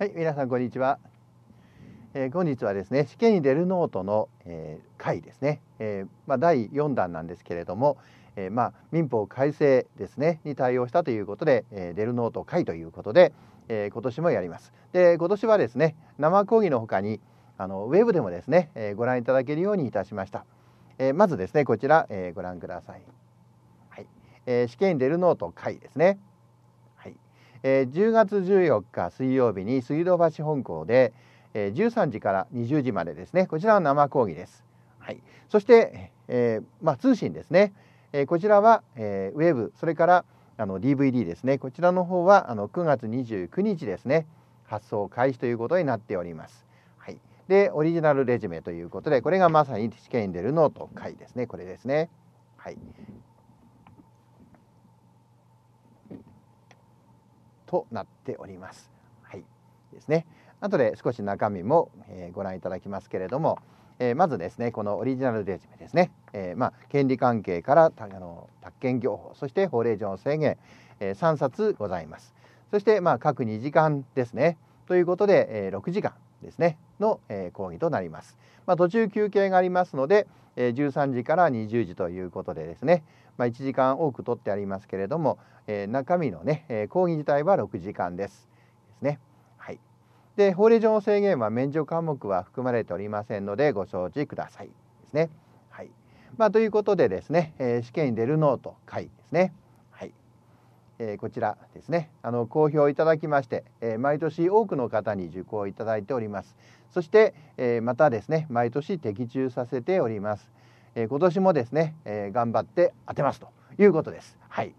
はい、皆さんこんにちは。えー、本日はですね、試験に出るノートの、えー、回ですね、えー、まあ、第4弾なんですけれども、えー、まあ、民法改正ですねに対応したということで、えー、デルノート会ということで、えー、今年もやります。で、今年はですね、生講義のほかにあのウェブでもですね、えー、ご覧いただけるようにいたしました。えー、まずですね、こちら、えー、ご覧ください。はい、えー、試験に出るノート会ですね。えー、10月14日水曜日に水道橋本校で、えー、13時から20時までですねこちらは生講義です、はい、そして、えー、まあ、通信ですね、えこちらは、えウェブそれからあの DVD ですねこちらの方はあの9月29日ですね発送開始ということになっております、はい、でオリジナルレジュメということでこれがまさに試験に出るノート回ですねこれですねはいとなっております。はい、ですね。後で少し中身も、えご覧いただきますけれども、えまずですねこのオリジナルデジメですね、えまあ、権利関係からあの宅建業法そして法令上の制限、え3冊ございます。そして、まあ、各2時間ですねということで、え6時間ですねの、え講義となります。まあ、途中休憩がありますので、え13時から20時ということでですねまあ、1時間多く取ってありますけれども、えー、中身のね、えー、講義自体は6時間です。ですね。はい、で法令上の制限は免除科目は含まれておりませんのでご承知ください。ですね。はいまあ、ということでですね、えー、試験に出るノート会ですね。はいえー、こちらですねあの好評いただきまして、えー、毎年多くの方に受講いただいておりますそして、えまたですね毎年的中させておりますえー、今年もですね、えー、頑張って当てますということです。はい。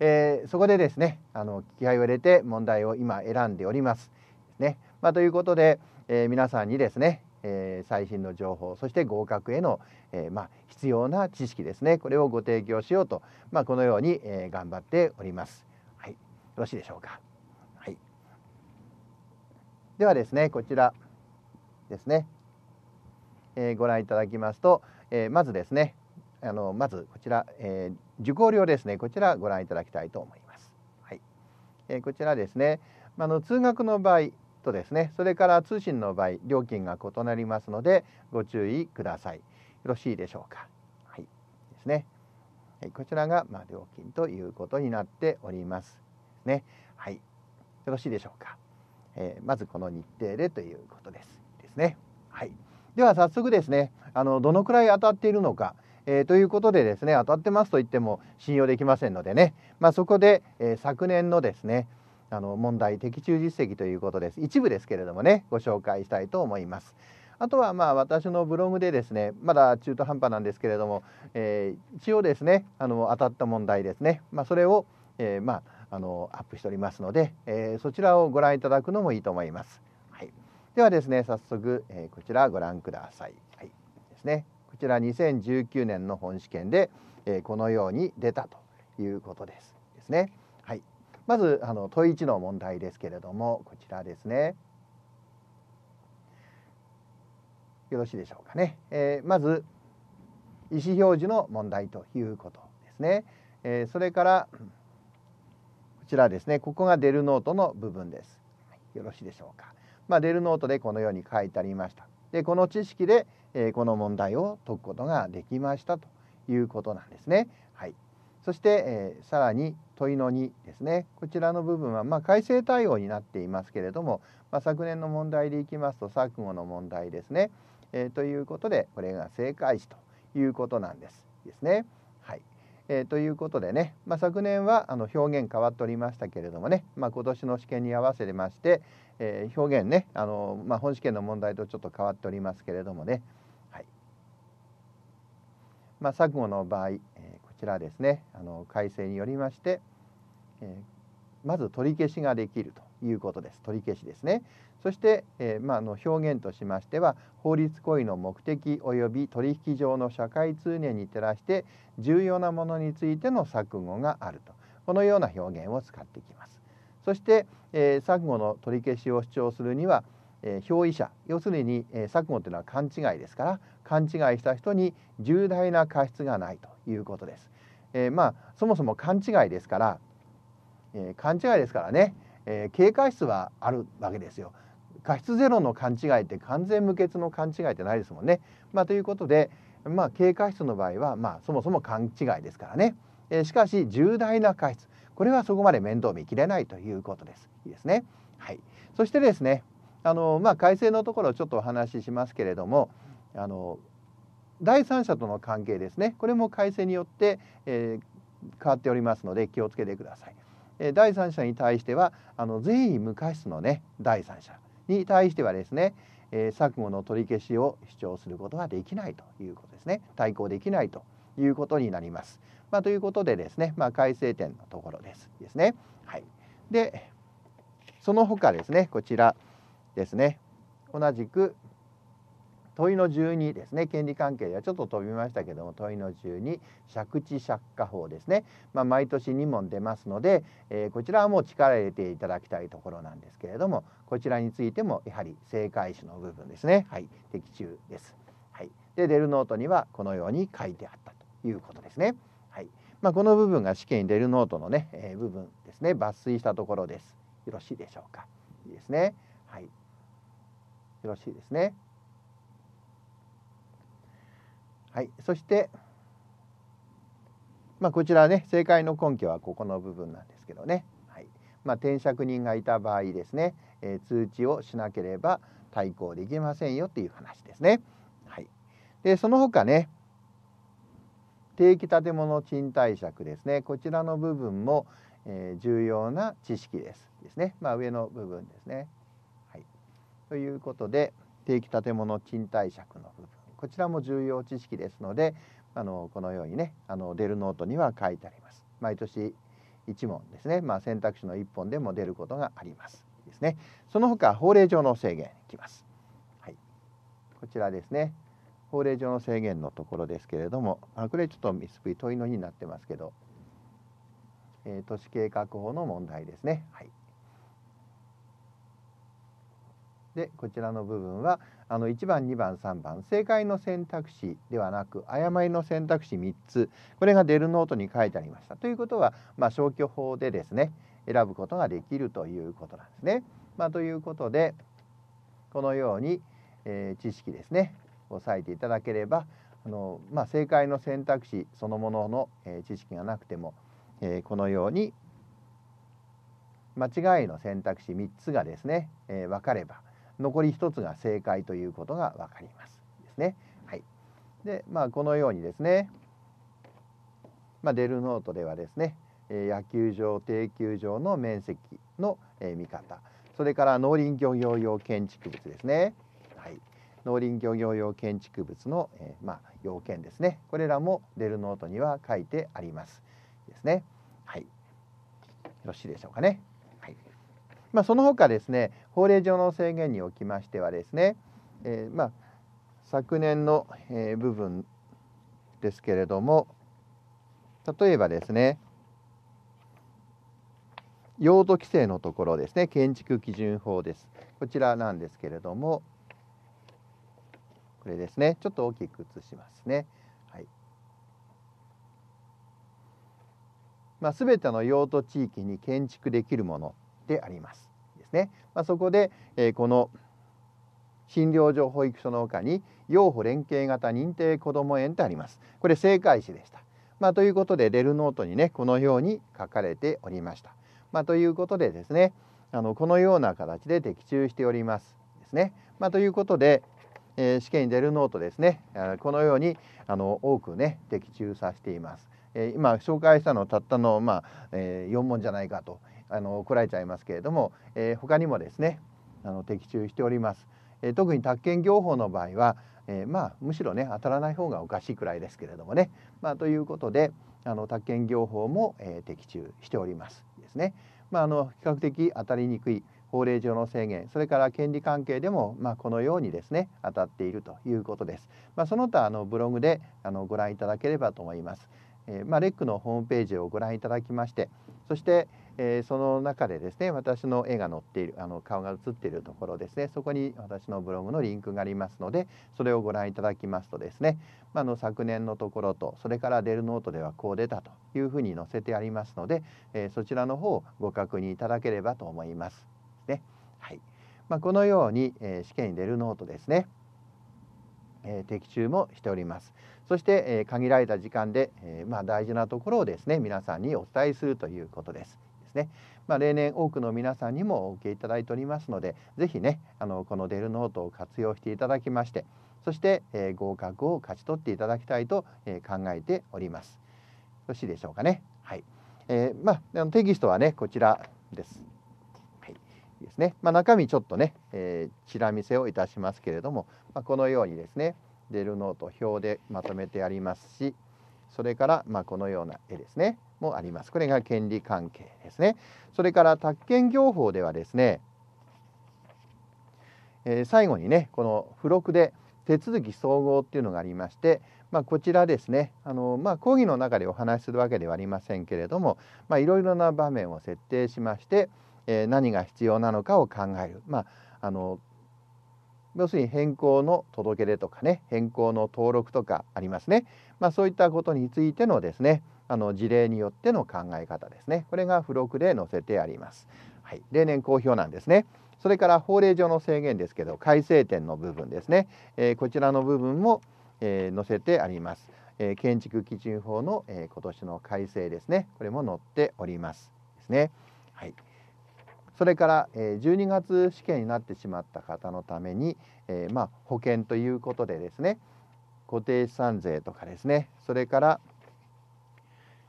えー、そこでですね、あの気合を入れて問題を今選んでおります。ね。まあ、ということで、えー、皆さんにですね、えー、最新の情報そして合格への、えー、まあ、必要な知識ですねこれをご提供しようと、まあ、このように、えー、頑張っております。はい、よろしいでしょうか。はい、ではですねこちらですね、えご覧いただきますと、えー、まずですねあのまずこちら、えー、受講料ですねこちらご覧いただきたいと思います。はいえー、こちらですねあの通学の場合とですねそれから通信の場合料金が異なりますのでご注意ください。よろしいでしょうか。はいですね。はい、こちらがまあ、料金ということになっております。ねはいよろしいでしょうか。えー、まずこの日程でということです。ですね。では早速ですねあのどのくらい当たっているのか、えー、ということでですね当たってますと言っても信用できませんのでね、まあ、そこで、えー、昨年のですねあの問題的中実績ということです一部ですけれどもねご紹介したいと思います。あとはまあ私のブログでですねまだ中途半端なんですけれども、えー、一応ですねあの当たった問題ですね、まあ、それを、えー、まああのアップしておりますので、えー、そちらをご覧いただくのもいいと思います。ではですね早速、えー、こちらご覧ください、はい、ですねこちら2019年の本試験で、えー、このように出たということですですねはいまずあの問1の問題ですけれどもこちらですねよろしいでしょうかね、えー、まず意思表示の問題ということですね、えー、それからこちらですねここがデルノートの部分です、よろしいでしょうかまあ、デルノートでこのように書いてありました。でこの知識で、えー、この問題を解くことができましたということなんですね。はい、そして、えー、さらに問いの2ですねこちらの部分は、まあ、改正対応になっていますけれども、まあ、昨年の問題でいきますと錯誤の問題ですね。えー、ということでこれが正解詞ということなんです。ですね。えー、ということでね、まあ、昨年はあの表現変わっておりましたけれどもね、まあ、今年の試験に合わせまして、えー、表現ねあの、まあ、本試験の問題とちょっと変わっておりますけれどもね、はいまあ、錯誤の場合、えー、こちらですねあの改正によりまして、えまず取り消しができるということです取り消しですねそして、えー、まあ、の表現としましては法律行為の目的及び取引上の社会通念に照らして重要なものについての錯誤があるとこのような表現を使ってきますそして、えー、錯誤の取り消しを主張するには、えー、表意者要するに、え錯誤というのは勘違いですから勘違いした人に重大な過失がないということです、えまあそもそも勘違いですから、え勘違いですからねえー、警戒室はあるわけですよ。過失ゼロの勘違いって完全無欠の勘違いってないですもんね。まあ、ということで、まあ、経過室の場合は、まあ、そもそも勘違いですからね。えー、しかし重大な過失これはそこまで面倒見きれないということです。いいですね。はい。そしてですね、あのまあ改正のところちょっとお話ししますけれども、あの第三者との関係ですね。これも改正によって、えー、変わっておりますので気をつけてください。え第三者に対してはあの善意無過失のね第三者に対してはですね、えー、錯誤の取り消しを主張することはできないということですね対抗できないということになります。まあ、ということでですね、まあ、改正点のところですですね。はい、でその他ですねこちらですね同じく問いの12ですね権利関係ではちょっと飛びましたけども問いの12借地借家法ですね、まあ、毎年2問出ますので、えー、こちらはもう力入れていただきたいところなんですけれどもこちらについてもやはり正解詞の部分ですねはい的中です。はい、で出るノートにはこのように書いてあったということですね。はいまあ、この部分が試験に出るノートのね、えー、部分ですね抜粋したところです。よろしいでしょうか。いいですね。はい。よろしいですね。はい、そして、まあ、こちらね正解の根拠はここの部分なんですけどね、はいまあ、転職人がいた場合ですね、えー、通知をしなければ対抗できませんよという話ですね。はい、でその他ね定期建物賃貸借ですねこちらの部分も、えー、重要な知識ですですね、まあ、上の部分ですね。はい、ということで定期建物賃貸借の部分こちらも重要知識ですのであのこのようにねあの出るノートには書いてあります。毎年1問ですね、まあ、選択肢の1本でも出ることがあります。ですね、その他法令上の制限いきます、はい、こちらですね法令上の制限のところですけれどもあこれちょっとミスプリ問いのになってますけど、えー、都市計画法の問題ですね。はいでこちらの部分はあの1番2番3番正解の選択肢ではなく誤りの選択肢3つこれがデルノートに書いてありました。ということは、まあ、消去法でですね選ぶことができるということなんですね。まあ、ということでこのように、えー、知識ですね押さえていただければあの、まあ、正解の選択肢そのものの、えー、知識がなくても、えー、このように間違いの選択肢3つがですね、え分かれば残り1つが正解ということが分かりますですね。はい、でまあこのようにですね、まあ、デルノートではですね野球場低球場の面積の見方それから農林漁業用建築物ですね、はい、農林漁業用建築物の、えまあ、要件ですねこれらもデルノートには書いてありますですね。はい、よろしいでしょうかね。まあ、その他ですね法令上の制限におきましてはですね、えー、まあ、昨年の、え部分ですけれども例えばですね用途規制のところですね建築基準法ですこちらなんですけれどもこれですねちょっと大きく写しますね。はいまあ、全ての用途地域に建築できるものであります。ですね。まあ、そこで、えー、この診療所保育所のほかに養護連携型認定こども園ってあります。これ正解詞でした。まあ、ということでレルノートにねこのように書かれておりました。まあ、ということでですねあのこのような形で的中しておりますですね。まあ、ということで、えー、試験に出るノートですねこのようにあの多くね的中させています。えー、今紹介したのたったの、まあえー、4問じゃないかとあの来られちゃいますけれども、えー、他にもですねあの的中しております、えー、特に宅建業法の場合は、えー、まあ、むしろね当たらない方がおかしいくらいですけれどもね、まあ、ということであの宅建業法も、え的中しておりますですね、まあの比較的当たりにくい法令上の制限それから権利関係でも、まあ、このようにですね当たっているということです、まあ、その他あのブログであのご覧いただければと思います、えー、まあ、レックのホームページをご覧いただきましてそして、えー、その中でですね私の絵が載っているあの顔が写っているところですねそこに私のブログのリンクがありますのでそれをご覧いただきますとですね、まあ、の昨年のところとそれからデルノートではこう出たというふうに載せてありますので、えー、そちらの方をご確認いただければと思います。ねはいまあ、このように、えー、試験に出るノートですねえ的中もしておりますそして、え限られた時間で、えまあ、大事なところをですね皆さんにお伝えするということですですね、まあ、例年多くの皆さんにもお受けいただいておりますので是非ねあのこのデルノートを活用していただきましてそして、え合格を勝ち取っていただきたいと、え考えておりますよろしいでしょうかねはい、えー、まあテキストはねこちらですですね、まあ、中身ちょっとね、えー、チラ見せをいたしますけれども、まあ、このようにですねデルノート表でまとめてありますしそれから、まあ、このような絵ですねもありますこれが権利関係ですねそれから宅建業法ではですね、えー、最後にねこの付録で手続き総合っていうのがありまして、まあ、こちらですねあの、まあ、講義の中でお話しするわけではありませんけれども、まあ、いろいろな場面を設定しましてえー、何が必要なのかを考える、まあ、あの要するに変更の届け出とかね変更の登録とかありますね、まあ、そういったことについてのですねあの事例によっての考え方ですねこれが付録で載せてあります、はい、例年好評なんですねそれから法令上の制限ですけど改正点の部分ですね、えー、こちらの部分も、えー、載せてあります、えー、建築基準法の、え今年の改正ですねこれも載っておりますですねはい。それから、え12月試験になってしまった方のために、えまあ、保険ということでですね固定資産税とかですねそれから、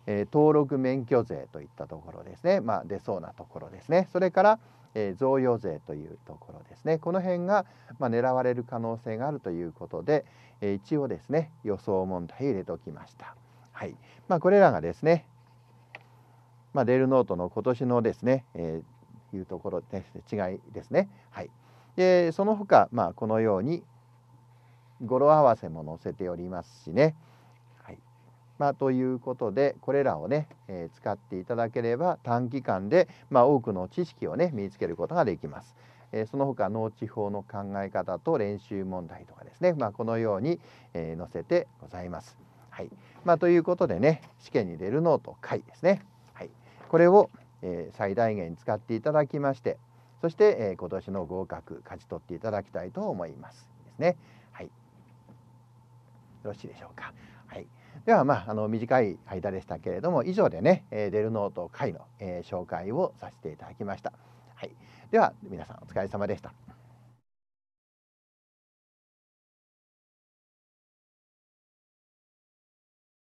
え登録免許税といったところですね、まあ、出そうなところですねそれから、え贈与税というところですねこの辺が、ま狙われる可能性があるということで、え一応ですね予想問題入れておきました。はいまあ、これらがですね、まあ、デルノートの今年のですね、えーいうところで違いですね。はい、でその他、まあ、このように語呂合わせも載せておりますしね。はいまあ、ということでこれらをね、えー、使っていただければ短期間で、まあ、多くの知識をね身につけることができます。えその他農地法の考え方と練習問題とかですね、まあ、このように、え載せてございます。はいまあ、ということでね試験に出るノート回ですね、はい、これをえー、最大限使っていただきましてそして、えー、今年の合格勝ち取っていただきたいと思いますですねはいよろしいでしょうかはいではまああの短い間でしたけれども以上でね、えー、デルノート会の、えー、紹介をさせていただきましたはいでは皆さんお疲れ様でした